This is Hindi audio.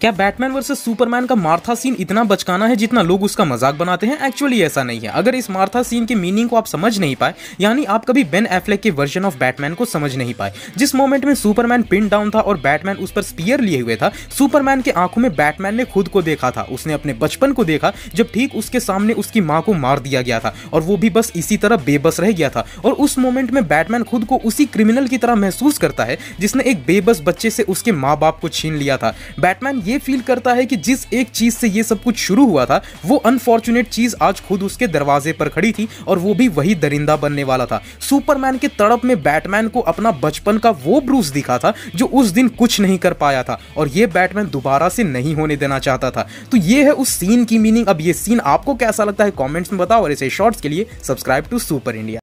क्या बैटमैन वर्सेस सुपरमैन का मार्था सीन इतना बचकाना है जितना लोग उसका मजाक बनाते हैं एक्चुअली ऐसा नहीं है अगर इस मार्था सीन के मीनिंग को आप समझ नहीं पाए यानी आप कभी बेन एफ्लेक के वर्जन ऑफ बैटमैन को समझ नहीं पाए जिस मोमेंट में सुपरमैन पिन डाउन था और बैटमैन उस पर स्पीयर लिए हुए था सुपरमैन के आंखों में बैटमैन ने खुद को देखा था उसने अपने बचपन को देखा जब ठीक उसके सामने उसकी माँ को मार दिया गया था और वो भी बस इसी तरह बेबस रह गया था और उस मोमेंट में बैटमैन खुद को उसी क्रिमिनल की तरह महसूस करता है जिसने एक बेबस बच्चे से उसके माँ बाप को छीन लिया था बैटमैन ये फील करता है कि जिस एक चीज से ये सब कुछ शुरू हुआ था वो अनफॉर्चुनेट चीज आज खुद उसके दरवाजे पर खड़ी थी और वो भी वही दरिंदा बनने वाला था सुपरमैन के तड़प में बैटमैन को अपना बचपन का वो ब्रूस दिखा था जो उस दिन कुछ नहीं कर पाया था और ये बैटमैन दोबारा से नहीं होने देना चाहता था तो ये है उस सीन की मीनिंग अब ये सीन आपको कैसा लगता है कॉमेंट्स में बताओ और ऐसे शॉर्ट्स के लिए सब्सक्राइब टू सुपर इंडिया